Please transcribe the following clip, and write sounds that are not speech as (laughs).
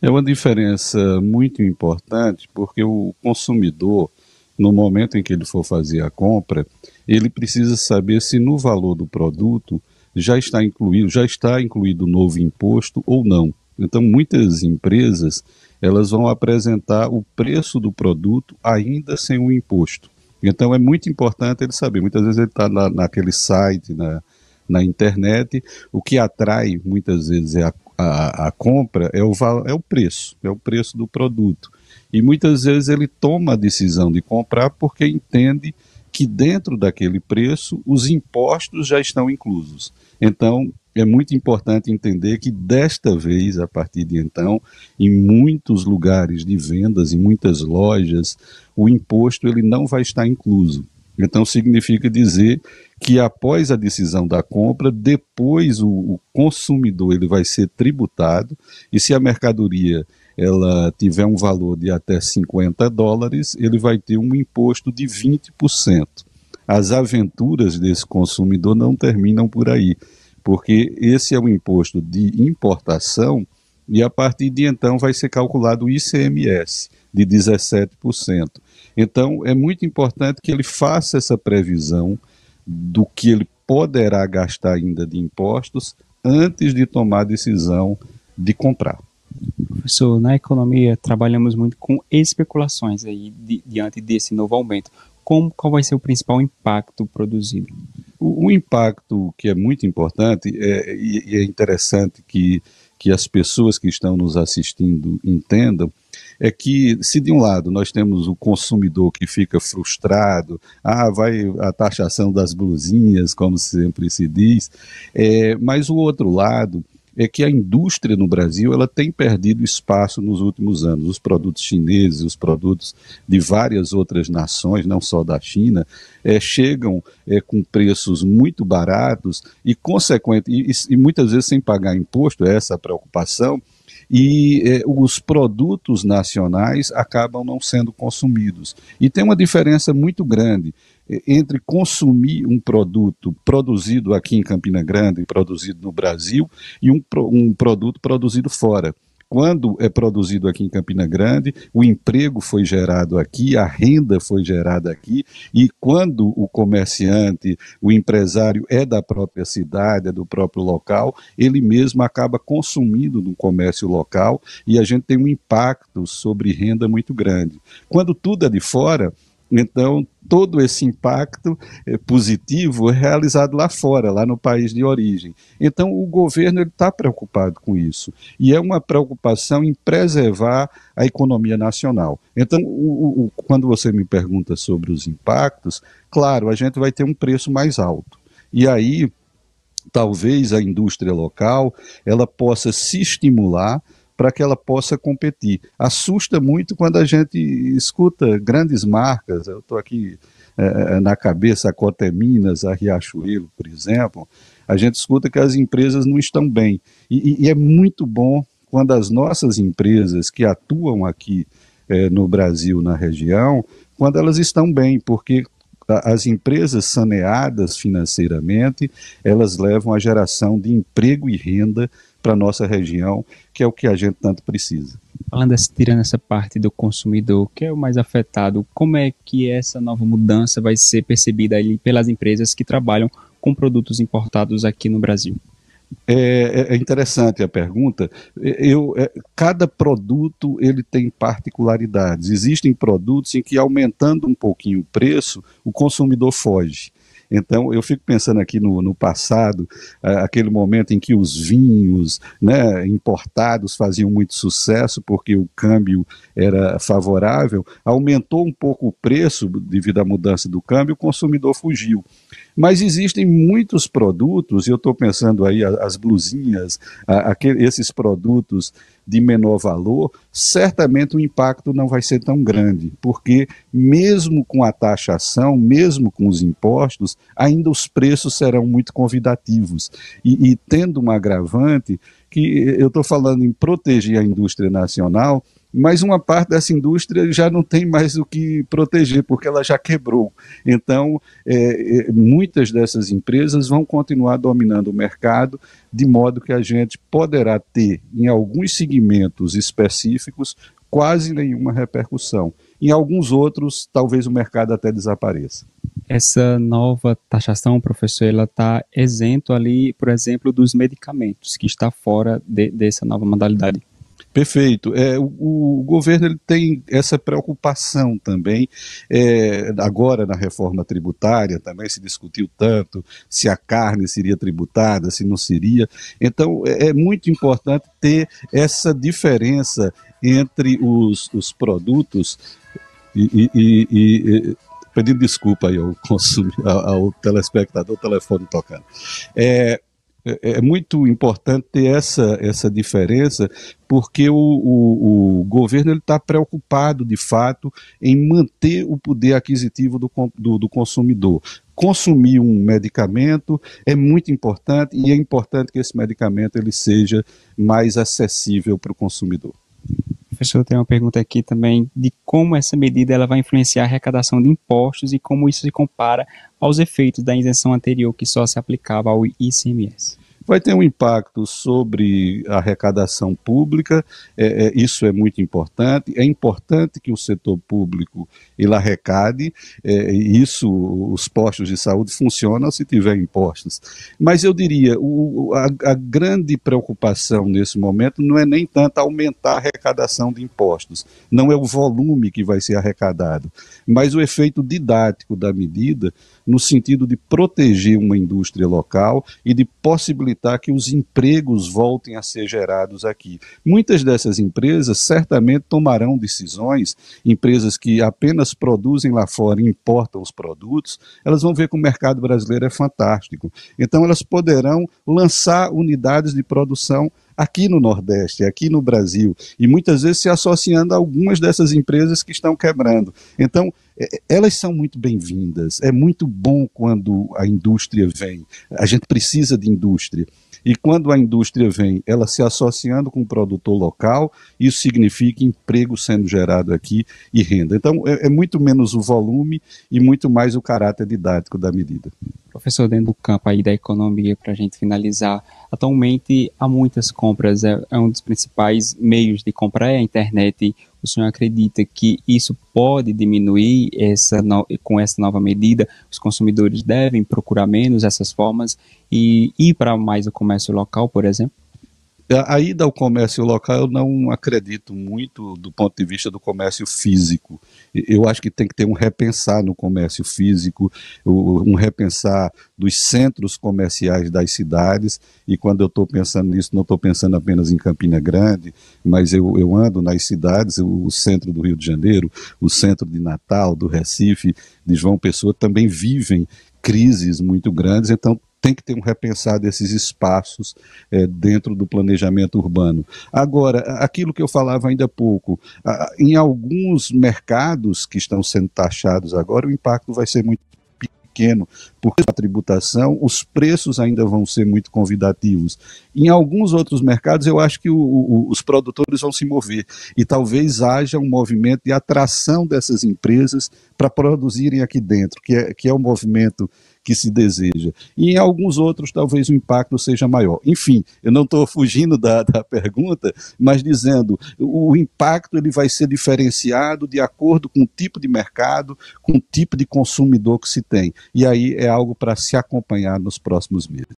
É uma diferença muito importante porque o consumidor, no momento em que ele for fazer a compra, ele precisa saber se no valor do produto já está incluído, já está incluído novo imposto ou não. Então, muitas empresas elas vão apresentar o preço do produto ainda sem o imposto. Então, é muito importante ele saber. Muitas vezes ele está na, naquele site, na, na internet. O que atrai muitas vezes é a a, a compra é o, é o preço, é o preço do produto. E muitas vezes ele toma a decisão de comprar porque entende que dentro daquele preço os impostos já estão inclusos. Então, é muito importante entender que desta vez, a partir de então, em muitos lugares de vendas, em muitas lojas, o imposto ele não vai estar incluso. Então, significa dizer que após a decisão da compra, depois o, o consumidor ele vai ser tributado e se a mercadoria ela tiver um valor de até 50 dólares, ele vai ter um imposto de 20%. As aventuras desse consumidor não terminam por aí, porque esse é o imposto de importação e a partir de então vai ser calculado o ICMS de 17%. Então é muito importante que ele faça essa previsão do que ele poderá gastar ainda de impostos antes de tomar a decisão de comprar. Professor, na economia trabalhamos muito com especulações aí diante desse novo aumento. Como, qual vai ser o principal impacto produzido? O, o impacto que é muito importante é, e, e é interessante que que as pessoas que estão nos assistindo entendam é que se de um lado nós temos o consumidor que fica frustrado, ah, vai a taxação das blusinhas, como sempre se diz, é, mas o outro lado é que a indústria no Brasil ela tem perdido espaço nos últimos anos. Os produtos chineses, os produtos de várias outras nações, não só da China, é, chegam é, com preços muito baratos e, consequente, e, e muitas vezes sem pagar imposto, essa é essa a preocupação e é, os produtos nacionais acabam não sendo consumidos. E tem uma diferença muito grande entre consumir um produto produzido aqui em Campina Grande, produzido no Brasil, e um, um produto produzido fora quando é produzido aqui em Campina Grande, o emprego foi gerado aqui, a renda foi gerada aqui, e quando o comerciante, o empresário é da própria cidade, é do próprio local, ele mesmo acaba consumindo no comércio local e a gente tem um impacto sobre renda muito grande. Quando tudo é de fora, então, todo esse impacto é, positivo é realizado lá fora, lá no país de origem. Então, o governo está preocupado com isso. E é uma preocupação em preservar a economia nacional. Então, o, o, quando você me pergunta sobre os impactos, claro, a gente vai ter um preço mais alto. E aí, talvez a indústria local ela possa se estimular para que ela possa competir. Assusta muito quando a gente escuta grandes marcas, eu estou aqui é, é, na cabeça a Minas, a Riachuelo, por exemplo, a gente escuta que as empresas não estão bem. E, e é muito bom quando as nossas empresas que atuam aqui é, no Brasil, na região, quando elas estão bem, porque as empresas saneadas financeiramente, elas levam à geração de emprego e renda para a nossa região, que é o que a gente tanto precisa. Falando assim tirando essa parte do consumidor, que é o mais afetado, como é que essa nova mudança vai ser percebida ali pelas empresas que trabalham com produtos importados aqui no Brasil? É, é, é interessante a pergunta. Eu, é, cada produto ele tem particularidades. Existem produtos em que aumentando um pouquinho o preço, o consumidor foge. Então, eu fico pensando aqui no, no passado, aquele momento em que os vinhos né, importados faziam muito sucesso porque o câmbio era favorável, aumentou um pouco o preço devido à mudança do câmbio, o consumidor fugiu. Mas existem muitos produtos, e eu estou pensando aí as blusinhas, esses produtos de menor valor, certamente o impacto não vai ser tão grande, porque mesmo com a taxação, mesmo com os impostos, ainda os preços serão muito convidativos. E, e tendo um agravante, que eu estou falando em proteger a indústria nacional, mas uma parte dessa indústria já não tem mais o que proteger, porque ela já quebrou. Então, é, é, muitas dessas empresas vão continuar dominando o mercado, de modo que a gente poderá ter, em alguns segmentos específicos, quase nenhuma repercussão. Em alguns outros, talvez o mercado até desapareça. Essa nova taxação, professor, ela está isento ali, por exemplo, dos medicamentos, que está fora de, dessa nova modalidade. Perfeito. É, o, o, governo ele tem essa preocupação também. É, agora, na reforma tributária, também se discutiu tanto se a carne seria tributada, se não seria. Então, é, é muito importante ter essa diferença entre os, os produtos e, e, e, e pedindo desculpa aí ao, ao, ao telespectador, o telefone tocando. É, é, é, é muito importante ter essa, essa diferença, porque o, o, o governo está preocupado, de fato, em manter o poder aquisitivo do, do, do consumidor consumir um medicamento é muito importante e é importante que esse medicamento ele seja mais acessível para o consumidor professor tem uma pergunta aqui também de como essa medida ela vai influenciar a arrecadação de impostos e como isso se compara aos efeitos da isenção anterior que só se aplicava ao ICMS vai ter um impacto sobre a arrecadação pública, é, é, isso é muito importante, é importante que o setor público ele arrecade, é, isso, os postos de saúde funcionam se tiver impostos. Mas eu diria, o, a, a grande preocupação nesse momento não é nem tanto aumentar a arrecadação de impostos, não é o volume que vai ser arrecadado, mas o efeito didático da medida no sentido de proteger uma indústria local e de possibilitar que os empregos voltem a ser gerados aqui. Muitas dessas empresas certamente tomarão decisões, empresas que apenas produzem lá fora e importam os produtos, elas vão ver que o mercado brasileiro é fantástico. Então, elas poderão lançar unidades de produção aqui no Nordeste, aqui no Brasil, e muitas vezes se associando a algumas dessas empresas que estão quebrando. Então, é, elas são muito bem-vindas. É muito bom quando a indústria vem. A gente precisa de indústria. E quando a indústria vem, ela se associando com o produtor local, isso significa emprego sendo gerado aqui e renda. Então, é, é muito menos o volume e muito mais o caráter didático da medida. Professor, dentro do campo aí da economia, para a gente finalizar, atualmente há muitas compras, é, é, um dos principais meios de comprar é a internet. O senhor acredita que isso pode diminuir essa no, com essa nova medida? Os consumidores devem procurar menos essas formas e ir para mais o comércio local, por exemplo? A é, ida ao comércio local eu não acredito muito do ponto de vista do comércio físico eu acho que tem que ter um repensar no comércio físico, um repensar dos centros comerciais das cidades. E quando eu estou pensando nisso, não estou pensando apenas em Campina Grande, mas eu, eu ando nas cidades, o centro do Rio de Janeiro, o centro de Natal, do Recife, de João Pessoa, também vivem crises muito grandes, então tem que ter um repensar desses espaços é, dentro do planejamento urbano. Agora, aquilo que eu falava ainda há pouco, a, em alguns mercados que estão sendo taxados agora, o impacto vai ser muito pequeno, porque a tributação, os preços ainda vão ser muito convidativos. Em alguns outros mercados, eu acho que o, o, os produtores vão se mover e talvez haja um movimento de atração dessas empresas para produzirem aqui dentro, que é, que é um movimento que se deseja. E em alguns outros, talvez o impacto seja maior. Enfim, eu não estou (laughs) fugindo da, da pergunta, mas dizendo, o impacto ele vai ser diferenciado de acordo com o tipo de mercado, com o tipo de consumidor que se tem. E aí é algo para se acompanhar nos próximos meses.